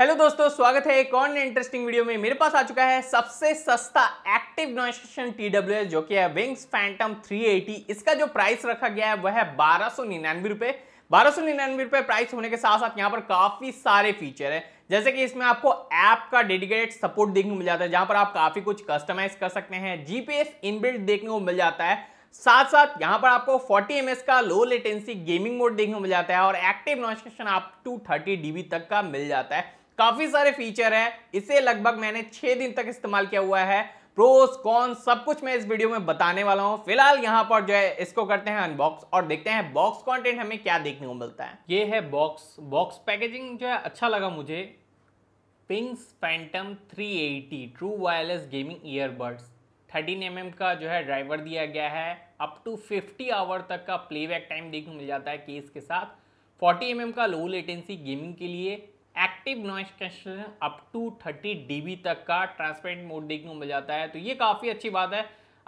hello दोस्तों स्वागत है एक और इंटरेस्टिंग वीडियो में मेरे पास आ चुका है सबसे सस्ता एक्टिव नॉइस टी डब्ल्यू जो कि है विंग्स फैंटम 380 इसका जो प्राइस रखा गया है वह है बारह सौ निन्यानवे रुपये बारह सौ निन्यानवे रुपये प्राइस होने के साथ साथ यहाँ पर काफ़ी सारे फीचर हैं जैसे कि इसमें आपको ऐप का डेडिकेटेड सपोर्ट देखने को मिल जाता है जहाँ पर आप काफ़ी कुछ कस्टमाइज कर सकते हैं जीपीएस इनबिल्ट देखने को मिल जाता है साथ साथ यहाँ पर आपको 40 एम का लो लेटेंसी गेमिंग मोड देखने को मिल जाता है और एक्टिव नोटिफिकेशन आप 230 डीबी तक का मिल जाता है काफी सारे फीचर हैं इसे लगभग मैंने छह दिन तक इस्तेमाल किया हुआ है प्रोस कॉन सब कुछ मैं इस वीडियो में बताने वाला हूँ फिलहाल यहाँ पर जो है इसको करते हैं अनबॉक्स और देखते हैं बॉक्स कंटेंट हमें क्या देखने को मिलता है ये है बॉक्स बॉक्स पैकेजिंग जो है अच्छा लगा मुझे Pings Phantom 380 true wireless gaming earbuds thirteen M का जो है ड्राइवर दिया गया है अप टू फिफ्टी आवर तक का प्लेबैक टाइम देखने को मिल जाता है केस के साथ फोर्टी एम का लो लेटेंसी गेमिंग के लिए active noise cancellation up to 30 dB तक का ट्रांसपेरेंट मोड देखने को मिल जाता है तो ये काफ़ी अच्छी बात है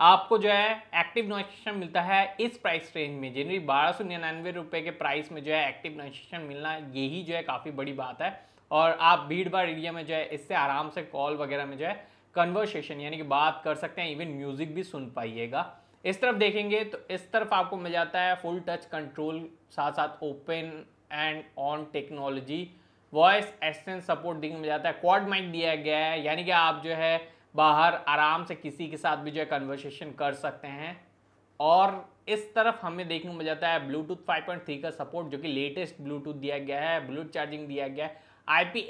आपको जो है एक्टिव नॉइस मिलता है इस प्राइस रेंज में जनवरी बारह सौ निन्यानवे रुपये के प्राइस में जो है एक्टिव नॉइस कैंसिलेशन मिलना यही जो है काफ़ी बड़ी बात है और आप भीड़ भाड़ एरिया में जो है इससे आराम से कॉल वगैरह में जो है कन्वर्सेशन यानी कि बात कर सकते हैं इवन म्यूज़िक भी सुन पाइएगा इस तरफ देखेंगे तो इस तरफ आपको मिल जाता है फुल टच कंट्रोल साथ साथ open and on technology voice assistance support में जाता है क्वाड माइक दिया गया है यानी कि आप जो है बाहर आराम से किसी के साथ भी जो है कन्वर्सेशन कर सकते हैं और इस तरफ हमें देखने को मिल जाता है ब्लूटूथ 5.3 का सपोर्ट जो कि लेटेस्ट ब्लूटूथ दिया गया है ब्लूटूथ चार्जिंग दिया गया है आई पी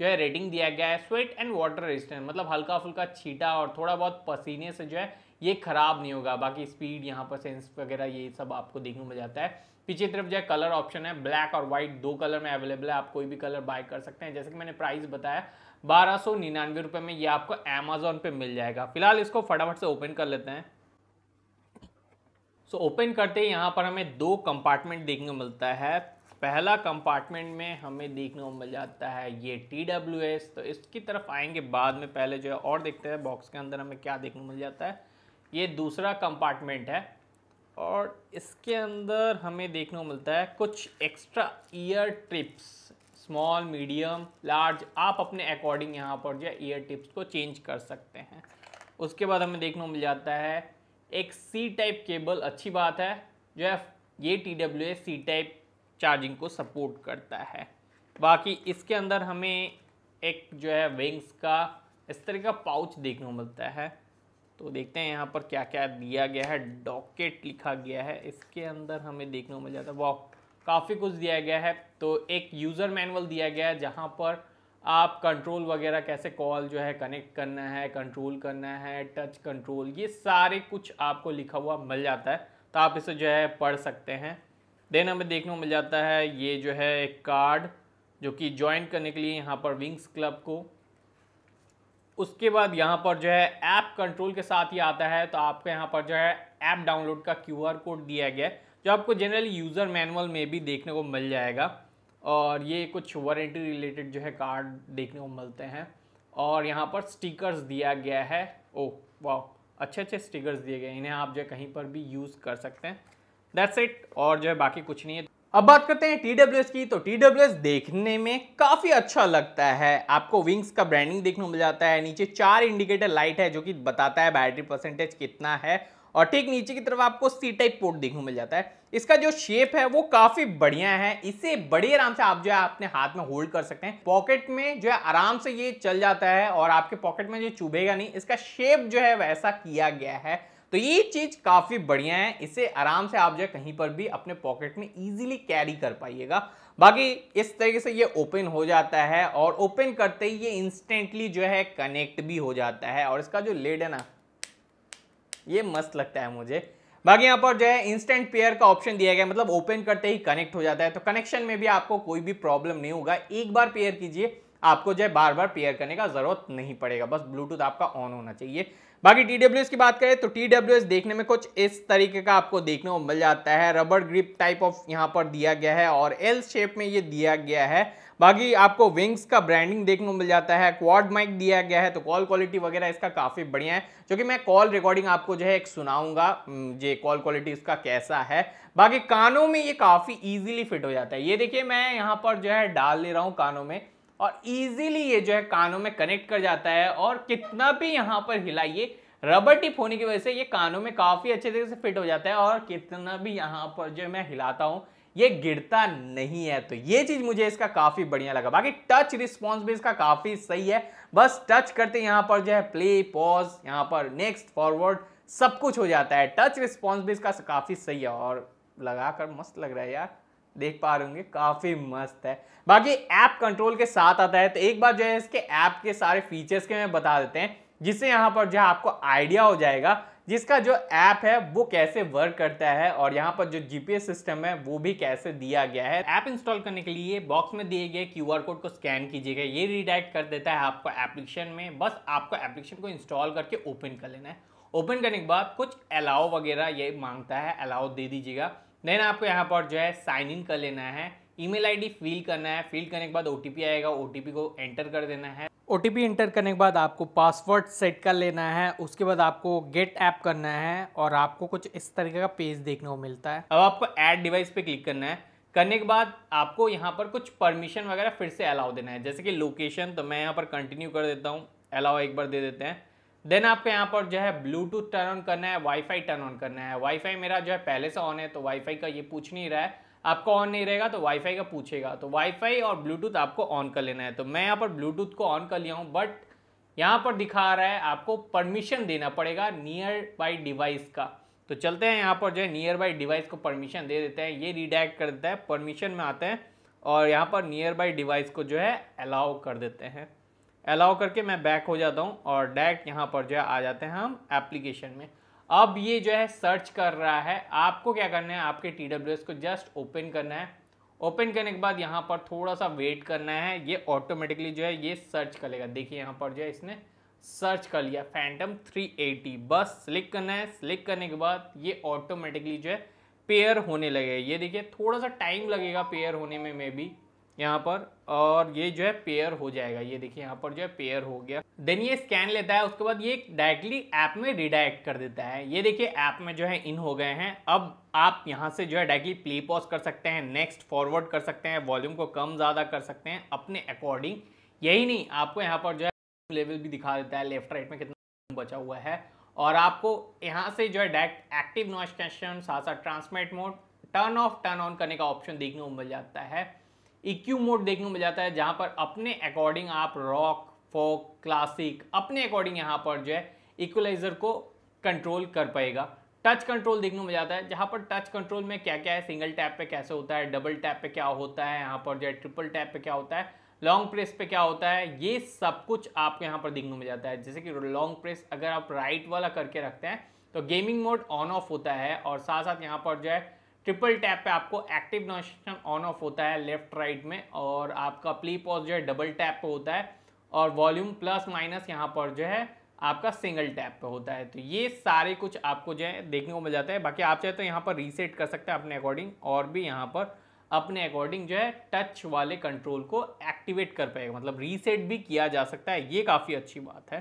जो है रेटिंग दिया गया है स्वेट एंड वाटर रेजिस्टेंस मतलब हल्का फुल्का छीटा और थोड़ा बहुत पसीने से जो है ये ख़राब नहीं होगा बाकी स्पीड यहाँ पर सेंस वगैरह ये सब आपको देखने को मिल जाता है पीछे तरफ जो है कलर ऑप्शन है ब्लैक और व्हाइट दो कलर में अवेलेबल है आप कोई भी कलर बाय कर सकते हैं जैसे कि मैंने प्राइस बताया बारह सौ निन्यानवे रुपये में ये आपको अमेजोन पे मिल जाएगा फिलहाल इसको फटाफट से ओपन कर लेते हैं सो so, ओपन करते ही यहाँ पर हमें दो कंपार्टमेंट देखने को मिलता है पहला कंपार्टमेंट में हमें देखने को मिल जाता है ये टी डब्ल्यू एस तो इसकी तरफ आएंगे बाद में पहले जो है और देखते हैं बॉक्स के अंदर हमें क्या देखने को मिल जाता है ये दूसरा कंपार्टमेंट है और इसके अंदर हमें देखने को मिलता है कुछ extra ear tips small medium large आप अपने अकॉर्डिंग यहाँ पर जो है ईयर टिप्स को चेंज कर सकते हैं उसके बाद हमें देखने को मिल जाता है एक सी टाइप केबल अच्छी बात है जो है ये T W A C type charging को सपोर्ट करता है बाकी इसके अंदर हमें एक जो है विंग्स का इस तरह का पाउच देखने को मिलता है तो देखते हैं यहाँ पर क्या क्या दिया गया है डॉकेट लिखा गया है इसके अंदर हमें देखने को मिल जाता है वॉक काफ़ी कुछ दिया गया है तो एक यूज़र मैनुअल दिया गया है जहाँ पर आप कंट्रोल वगैरह कैसे कॉल जो है कनेक्ट करना है कंट्रोल करना है टच कंट्रोल ये सारे कुछ आपको लिखा हुआ मिल जाता है तो आप इसे जो है पढ़ सकते हैं देन हमें देखने को मिल जाता है ये जो है एक कार्ड जो कि ज्वाइन करने के लिए यहाँ पर विंग्स क्लब को उसके बाद यहाँ पर जो है ऐप कंट्रोल के साथ ही आता है तो आपको यहाँ पर जो है ऐप डाउनलोड का क्यू कोड दिया गया है जो आपको जनरली यूज़र मैनुअल में भी देखने को मिल जाएगा और ये कुछ वारंटी रिलेटेड जो है कार्ड देखने को मिलते हैं और यहाँ पर स्टिकर्स दिया गया है ओ वाह अच्छे अच्छे स्टिकर्स दिए गए इन्हें आप जो कहीं पर भी यूज़ कर सकते हैं दैट्स इट और जो है बाकी कुछ नहीं है अब बात करते हैं टी की तो टी देखने में काफ़ी अच्छा लगता है आपको विंग्स का ब्रांडिंग देखने मिल जाता है नीचे चार इंडिकेटर लाइट है जो कि बताता है बैटरी परसेंटेज कितना है और ठीक नीचे की तरफ आपको सी टाइप पोर्ट देखने को मिल जाता है इसका जो शेप है वो काफ़ी बढ़िया है इसे बड़े आराम से आप जो है अपने हाथ में होल्ड कर सकते हैं पॉकेट में जो है आराम से ये चल जाता है और आपके पॉकेट में जो चुभेगा नहीं इसका शेप जो है वैसा किया गया है तो ये चीज़ काफ़ी बढ़िया है इसे आराम से आप जो कहीं पर भी अपने पॉकेट में इजीली कैरी कर पाइएगा बाकी इस तरीके से ये ओपन हो जाता है और ओपन करते ही ये इंस्टेंटली जो है कनेक्ट भी हो जाता है और इसका जो लेड है ना ये मस्त लगता है मुझे बाकी यहाँ पर जो है इंस्टेंट पेयर का ऑप्शन दिया गया मतलब ओपन करते ही कनेक्ट हो जाता है तो कनेक्शन में भी आपको कोई भी प्रॉब्लम नहीं होगा एक बार पेयर कीजिए आपको जो है बार बार पेयर करने का ज़रूरत नहीं पड़ेगा बस ब्लूटूथ आपका ऑन होना चाहिए बाकी टी की बात करें तो टी देखने में कुछ इस तरीके का आपको देखने को मिल जाता है रबड़ ग्रिप टाइप ऑफ यहाँ पर दिया गया है और एल शेप में ये दिया गया है बाकी आपको विंग्स का ब्रांडिंग देखने को मिल जाता है क्वाड माइक दिया गया है तो कॉल क्वालिटी वगैरह इसका काफ़ी बढ़िया है जो कि मैं कॉल रिकॉर्डिंग आपको जो है एक सुनाऊंगा ये कॉल क्वालिटी इसका कैसा है बाकी कानों में ये काफ़ी इजीली फिट हो जाता है ये देखिए मैं यहाँ पर जो है डाल ले रहा हूँ कानों में और इजीली ये जो है कानों में कनेक्ट कर जाता है और कितना भी यहाँ पर हिलाइए रबर टिप होने की वजह से ये कानों में काफ़ी अच्छे तरीके से फिट हो जाता है और कितना भी यहाँ पर जो मैं हिलाता हूँ ये गिरता नहीं है तो ये चीज़ मुझे इसका काफ़ी बढ़िया लगा बाकी टच रिस्पॉन्स भी इसका काफ़ी सही है बस टच करते यहाँ पर जो है प्ले पॉज यहाँ पर नेक्स्ट फॉरवर्ड सब कुछ हो जाता है टच रिस्पॉन्स भी इसका काफ़ी सही है और लगा कर मस्त लग रहा है यार देख पा रहे होंगे काफ़ी मस्त है बाकी ऐप कंट्रोल के साथ आता है तो एक बार जो है इसके ऐप के सारे फीचर्स के मैं बता देते हैं जिससे यहाँ पर जो है आपको आइडिया हो जाएगा जिसका जो ऐप है वो कैसे वर्क करता है और यहाँ पर जो जीपीएस सिस्टम है वो भी कैसे दिया गया है ऐप इंस्टॉल करने के लिए बॉक्स में दिए गए क्यूआर कोड को स्कैन कीजिएगा ये रिडायरेक्ट कर देता है आपको एप्लीकेशन में बस आपको एप्लीकेशन को इंस्टॉल करके ओपन कर लेना है ओपन करने के बाद कुछ अलाउ वगैरह ये मांगता है अलाउ दे दीजिएगा देन आपको यहाँ पर जो है साइन इन कर लेना है ईमेल आईडी फिल करना है फिल करने के बाद ओटीपी आएगा ओटीपी को एंटर कर देना है ओटीपी एंटर करने के बाद आपको पासवर्ड सेट कर लेना है उसके बाद आपको गेट ऐप करना है और आपको कुछ इस तरीके का पेज देखने को मिलता है अब आपको ऐड डिवाइस पे क्लिक करना है करने के बाद आपको यहाँ पर कुछ परमिशन वगैरह फिर से अलाउ देना है जैसे कि लोकेशन तो मैं यहाँ पर कंटिन्यू कर देता हूँ अलाउ एक बार दे देते हैं देन आपको यहाँ पर जो है ब्लूटूथ टर्न ऑन करना है वाईफाई टर्न ऑन करना है वाईफाई मेरा जो है पहले से ऑन है तो वाईफाई का ये पूछ नहीं रहा है आपको ऑन नहीं रहेगा तो वाईफाई का पूछेगा तो वाईफाई और ब्लूटूथ आपको ऑन कर लेना है तो मैं यहाँ पर ब्लूटूथ को ऑन कर लिया हूँ बट यहाँ पर दिखा रहा है आपको परमिशन देना पड़ेगा नियर बाई डिवाइस का तो चलते हैं यहाँ पर जो है नियर बाई डिवाइस को परमिशन दे देते हैं ये रिडायरेक्ट कर देता है परमिशन में आते हैं और यहाँ पर नियर बाई डिवाइस को जो है अलाउ कर देते हैं अलाउ करके मैं बैक हो जाता हूँ और डायरेक्ट यहाँ पर जो है आ जाते हैं हम एप्लीकेशन में अब ये जो है सर्च कर रहा है आपको क्या करना है आपके टी को जस्ट ओपन करना है ओपन करने के बाद यहाँ पर थोड़ा सा वेट करना है ये ऑटोमेटिकली जो है ये सर्च कर लेगा देखिए यहाँ पर जो है इसने सर्च कर लिया फैंटम 380 बस सिलेक्ट करना है सिलेक्ट करने के बाद ये ऑटोमेटिकली जो है पेयर होने लगेगा ये देखिए थोड़ा सा टाइम लगेगा पेयर होने में मे भी यहाँ पर और ये जो है पेयर हो जाएगा ये देखिए यहाँ पर जो है पेयर हो गया देन ये स्कैन लेता है उसके बाद ये डायरेक्टली ऐप में रिडायरेक्ट कर देता है ये देखिए ऐप में जो है इन हो गए हैं अब आप यहाँ से जो है डायरेक्टली प्ले पॉज कर सकते हैं नेक्स्ट फॉरवर्ड कर सकते हैं वॉल्यूम को कम ज़्यादा कर सकते हैं अपने अकॉर्डिंग यही नहीं आपको यहाँ पर जो है लेवल भी दिखा देता है लेफ्ट राइट में कितना बचा हुआ है और आपको यहाँ से जो है डायरेक्ट एक्टिव नॉइस कैशन साथ साथ transmit mode turn off turn on करने का ऑप्शन देखने को मिल जाता है इक्यू e मोड देखने को मिल जाता है जहाँ पर अपने अकॉर्डिंग आप रॉक फोक क्लासिक अपने अकॉर्डिंग यहाँ पर जो है इक्वलाइजर को कंट्रोल कर पाएगा टच कंट्रोल देखने को मिल जाता है जहाँ पर टच कंट्रोल में क्या क्या है सिंगल टैप पे कैसे होता है डबल टैप पे क्या होता है यहाँ पर जो है ट्रिपल टैप पे क्या होता है लॉन्ग प्रेस पे क्या होता है ये सब कुछ आपको यहाँ पर देखने को मिल जाता है जैसे कि लॉन्ग प्रेस अगर आप राइट वाला करके रखते हैं तो गेमिंग मोड ऑन ऑफ होता है और साथ साथ यहाँ पर जो है ट्रिपल टैप पे आपको एक्टिव नोटिफिकेशन ऑन ऑफ होता है लेफ्ट राइट में और आपका प्ली पॉज जो है डबल टैप पे होता है और वॉल्यूम प्लस माइनस यहाँ पर जो है आपका सिंगल टैप पे होता है तो ये सारे कुछ आपको जो है देखने को मिल जाता है बाकी आप चाहे तो यहाँ पर रीसेट कर सकते हैं अपने अकॉर्डिंग और भी यहाँ पर अपने अकॉर्डिंग जो है टच वाले कंट्रोल को एक्टिवेट कर पाएगा मतलब रीसेट भी किया जा सकता है ये काफ़ी अच्छी बात है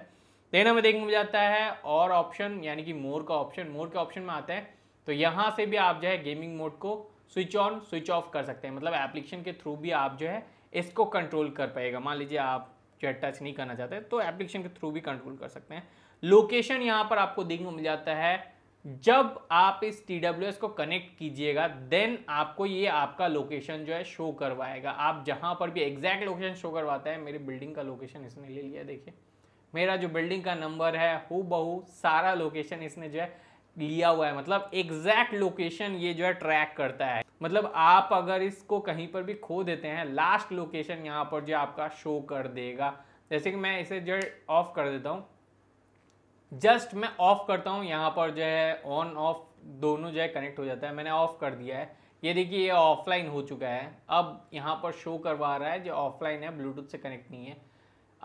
देना में देखने मिल जाता है और ऑप्शन यानी कि मोर का ऑप्शन मोर के ऑप्शन में आता है तो यहाँ से भी आप जो है गेमिंग मोड को स्विच ऑन स्विच ऑफ कर सकते हैं मतलब एप्लीकेशन के थ्रू भी आप जो है इसको कंट्रोल कर पाएगा मान लीजिए आप जो है टच नहीं करना चाहते तो एप्लीकेशन के थ्रू भी कंट्रोल कर सकते हैं लोकेशन यहाँ पर आपको देखने को मिल जाता है जब आप इस टी को कनेक्ट कीजिएगा देन आपको ये आपका लोकेशन जो है शो करवाएगा आप जहाँ पर भी एग्जैक्ट लोकेशन शो करवाता है मेरी बिल्डिंग का लोकेशन इसने ले लिया देखिए मेरा जो बिल्डिंग का नंबर है हु बहू सारा लोकेशन इसने जो है लिया हुआ है मतलब एग्जैक्ट लोकेशन ये जो है ट्रैक करता है मतलब आप अगर इसको कहीं पर भी खो देते हैं लास्ट लोकेशन यहाँ पर जो आपका शो कर देगा जैसे कि मैं इसे जो ऑफ कर देता हूँ जस्ट मैं ऑफ करता हूँ यहाँ पर जो है ऑन ऑफ दोनों जो है कनेक्ट हो जाता है मैंने ऑफ कर दिया है ये देखिए ये ऑफलाइन हो चुका है अब यहाँ पर शो करवा रहा है जो ऑफलाइन है ब्लूटूथ से कनेक्ट नहीं है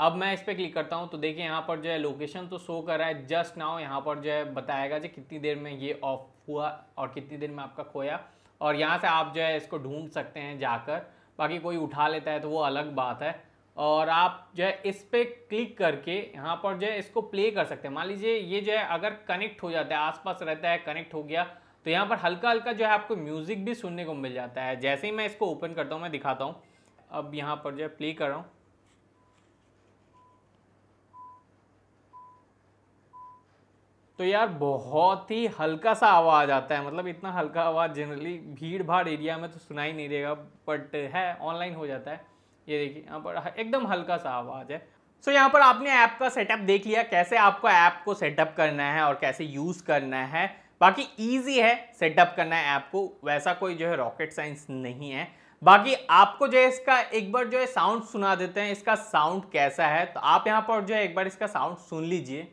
अब मैं इस पर क्लिक करता हूँ तो देखिए यहाँ पर जो है लोकेशन तो शो कर रहा है जस्ट नाउ यहाँ पर जो है बताएगा जो कितनी देर में ये ऑफ हुआ और कितनी देर में आपका खोया और यहाँ से आप जो है इसको ढूंढ सकते हैं जाकर बाकी कोई उठा लेता है तो वो अलग बात है और आप जो है इस पर क्लिक करके यहाँ पर जो है इसको प्ले कर सकते हैं मान लीजिए ये जो है अगर कनेक्ट हो जाता है आसपास रहता है कनेक्ट हो गया तो यहाँ पर हल्का हल्का जो है आपको म्यूज़िक भी सुनने को मिल जाता है जैसे ही मैं इसको ओपन करता हूँ मैं दिखाता हूँ अब यहाँ पर जो है प्ले कर रहा हूँ तो यार बहुत ही हल्का सा आवाज़ आता है मतलब इतना हल्का आवाज़ जनरली भीड़ भाड़ एरिया में तो सुनाई नहीं देगा बट है ऑनलाइन हो जाता है ये देखिए यहाँ पर एकदम हल्का सा आवाज़ है सो so, यहाँ पर आपने ऐप का सेटअप देख लिया कैसे आपको ऐप को सेटअप करना है और कैसे यूज़ करना है बाकी इजी है सेटअप करना है ऐप को वैसा कोई जो है रॉकेट साइंस नहीं है बाकी आपको जो है इसका एक बार जो है साउंड सुना देते हैं इसका साउंड कैसा है तो आप यहाँ पर जो है एक बार इसका साउंड सुन लीजिए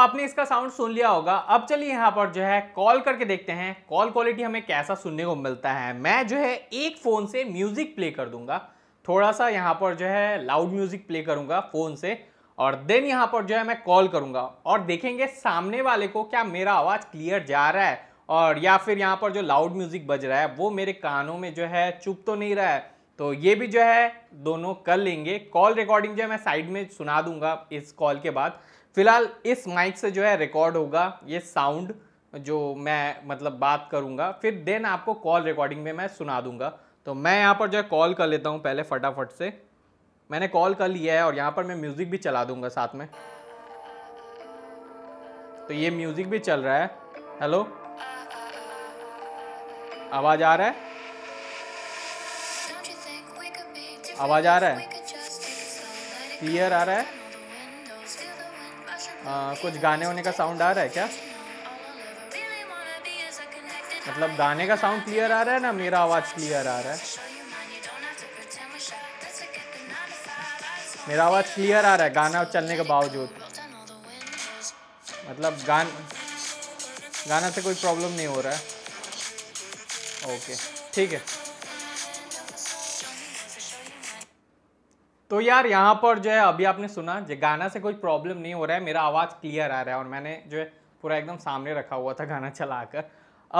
आपने इसका साउंड सुन लिया होगा अब चलिए यहाँ पर जो है कॉल करके देखते हैं कॉल क्वालिटी हमें कैसा सुनने को मिलता है मैं जो है एक फ़ोन से म्यूज़िक प्ले कर दूंगा थोड़ा सा यहाँ पर जो है लाउड म्यूज़िक प्ले करूँगा फ़ोन से और देन यहाँ पर जो है मैं कॉल करूँगा और देखेंगे सामने वाले को क्या मेरा आवाज़ क्लियर जा रहा है और या फिर यहाँ पर जो लाउड म्यूज़िक बज रहा है वो मेरे कानों में जो है चुप तो नहीं रहा है तो ये भी जो है दोनों कर लेंगे कॉल रिकॉर्डिंग जो है मैं साइड में सुना दूंगा इस कॉल के बाद फिलहाल इस माइक से जो है रिकॉर्ड होगा ये साउंड जो मैं मतलब बात करूंगा फिर देन आपको कॉल रिकॉर्डिंग में मैं सुना दूंगा तो मैं यहाँ पर जो है कॉल कर लेता हूँ पहले फटाफट से मैंने कॉल कर लिया है और यहाँ पर मैं म्यूज़िक भी चला दूंगा साथ में तो ये म्यूज़िक भी चल रहा है हेलो आवाज़ आ रहा है आवाज़ आ रहा है क्लियर आ रहा है आ, कुछ गाने होने का साउंड आ रहा है क्या मतलब गाने का साउंड क्लियर आ रहा है ना मेरा आवाज़ क्लियर आ रहा है मेरा आवाज़ क्लियर आ रहा है गाना चलने के बावजूद मतलब गान गाना से कोई प्रॉब्लम नहीं हो रहा है ओके ठीक है तो यार यहाँ पर जो है अभी आपने सुना जो गाना से कोई प्रॉब्लम नहीं हो रहा है मेरा आवाज़ क्लियर आ रहा है और मैंने जो है पूरा एकदम सामने रखा हुआ था गाना चलाकर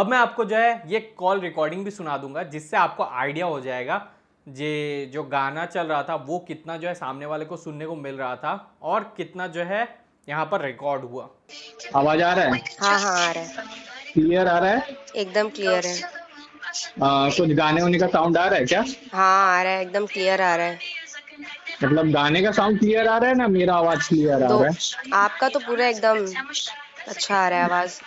अब मैं आपको जो है ये कॉल रिकॉर्डिंग भी सुना दूंगा जिससे आपको आइडिया हो जाएगा जे जो गाना चल रहा था वो कितना जो है सामने वाले को सुनने को मिल रहा था और कितना जो है यहाँ पर रिकॉर्ड हुआ आवाज आ रहा है हाँ हाँ आ रहा है क्लियर आ रहा है एकदम क्लियर है आ, कुछ गाने होने का साउंड आ रहा है क्या हाँ आ रहा है एकदम क्लियर आ रहा है मतलब गाने का साउंड क्लियर आ रहा है ना मेरा आवाज क्लियर आ तो रहा है आपका तो पूरा एकदम अच्छा आ रहा है आवाज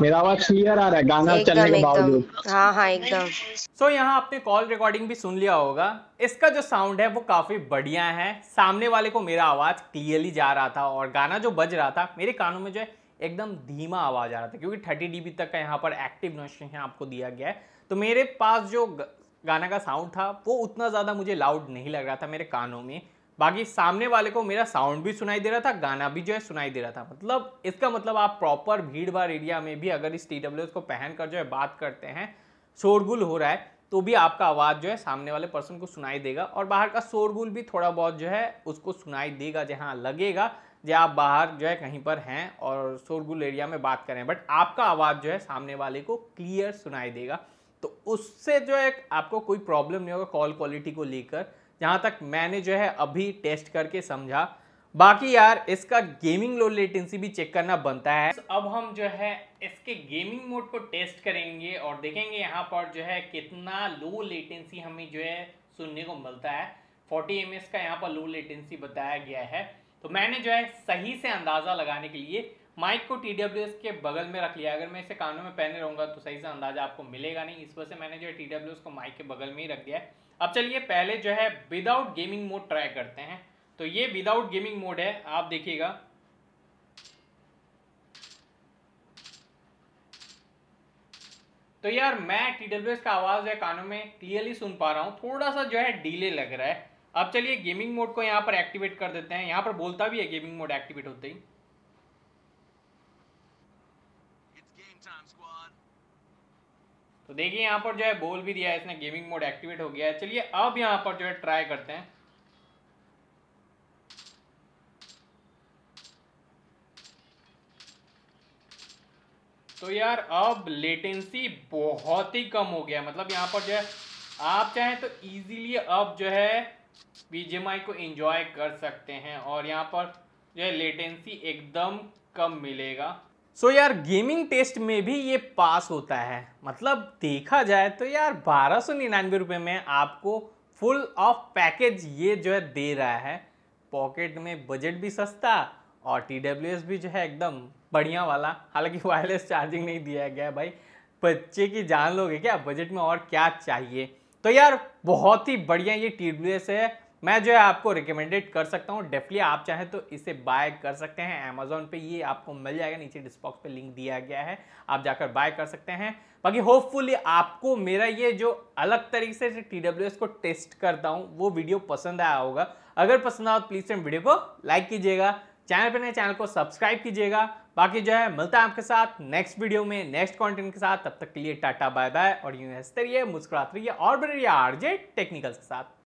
मेरा आवाज क्लियर आ रहा है गाना चलने के बावजूद हाँ हाँ एकदम सो so, यहाँ आपने कॉल रिकॉर्डिंग भी सुन लिया होगा इसका जो साउंड है वो काफ़ी बढ़िया है सामने वाले को मेरा आवाज़ क्लियरली जा रहा था और गाना जो बज रहा था मेरे कानों में जो है एकदम धीमा आवाज़ आ रहा था क्योंकि थर्टी डी तक का यहाँ पर एक्टिव नोशन आपको दिया गया है तो मेरे पास जो गाना का साउंड था वो उतना ज़्यादा मुझे लाउड नहीं लग रहा था मेरे कानों में बाकी सामने वाले को मेरा साउंड भी सुनाई दे रहा था गाना भी जो है सुनाई दे रहा था मतलब इसका मतलब आप प्रॉपर भीड़ भाड़ एरिया में भी अगर इस टी डब्ल्यू को पहन कर जो है बात करते हैं शोरगुल हो रहा है तो भी आपका आवाज़ जो है सामने वाले पर्सन को सुनाई देगा और बाहर का शोरगुल भी थोड़ा बहुत जो है उसको सुनाई देगा जहाँ लगेगा जो आप बाहर जो है कहीं पर हैं और शोरगुल एरिया में बात करें बट आपका आवाज़ जो है सामने वाले को क्लियर सुनाई देगा तो उससे जो है आपको कोई प्रॉब्लम नहीं होगा कॉल क्वालिटी को लेकर जहाँ तक मैंने जो है अभी टेस्ट करके समझा बाकी यार इसका गेमिंग लो लेटेंसी भी चेक करना बनता है तो अब हम जो है इसके गेमिंग मोड को टेस्ट करेंगे और देखेंगे यहाँ पर जो है कितना लो लेटेंसी हमें जो है सुनने को मिलता है 40 एम का यहाँ पर लो लेटेंसी बताया गया है तो मैंने जो है सही से अंदाज़ा लगाने के लिए माइक को टी के बगल में रख लिया अगर मैं इसे कानों में पहने रहूँगा तो सही से अंदाजा आपको मिलेगा नहीं इस वजह से मैंने जो है टी को माइक के बगल में ही रख दिया है अब चलिए पहले जो है विदाउट गेमिंग मोड ट्राई करते हैं तो ये विदाउट गेमिंग मोड है आप देखिएगा तो यार मैं टी डब्ल्यू एस का आवाज़ है कानों में क्लियरली सुन पा रहा हूँ थोड़ा सा जो है डीले लग रहा है अब चलिए गेमिंग मोड को यहाँ पर एक्टिवेट कर देते हैं यहाँ पर बोलता भी है गेमिंग मोड एक्टिवेट होते ही तो देखिए यहाँ पर जो है बोल भी दिया है इसने गेमिंग मोड एक्टिवेट हो गया है चलिए अब यहाँ पर जो है ट्राई करते हैं तो यार अब लेटेंसी बहुत ही कम हो गया मतलब यहाँ पर जो है आप चाहें तो इजीली अब जो है बीजेमआई को इंजॉय कर सकते हैं और यहाँ पर जो है लेटेंसी एकदम कम मिलेगा सो so यार गेमिंग टेस्ट में भी ये पास होता है मतलब देखा जाए तो यार बारह सौ निन्यानवे रुपये में आपको फुल ऑफ पैकेज ये जो है दे रहा है पॉकेट में बजट भी सस्ता और टी भी जो है एकदम बढ़िया वाला हालांकि वायरलेस चार्जिंग नहीं दिया गया भाई बच्चे की जान लोगे क्या बजट में और क्या चाहिए तो यार बहुत ही बढ़िया ये टी है मैं जो है आपको रिकमेंडेड कर सकता हूँ डेफली आप चाहें तो इसे बाय कर सकते हैं अमेजोन पे ये आपको मिल जाएगा नीचे डिस्पॉक्स पे लिंक दिया गया है आप जाकर बाय कर सकते हैं बाकी होपफुली आपको मेरा ये जो अलग तरीके से टी डब्ल्यू को टेस्ट करता हूँ वो वीडियो पसंद आया होगा अगर पसंद आया तो प्लीज़ फ्रेंड वीडियो को लाइक कीजिएगा चैनल पर नए चैनल को सब्सक्राइब कीजिएगा बाकी जो है मिलता है आपके साथ नेक्स्ट वीडियो में नेक्स्ट कंटेंट के साथ तब तक के लिए टाटा बाय बाय और यूँ हंसते रहिए मुस्कुराते रहिए और बने रहिए आरजे टेक्निकल्स के साथ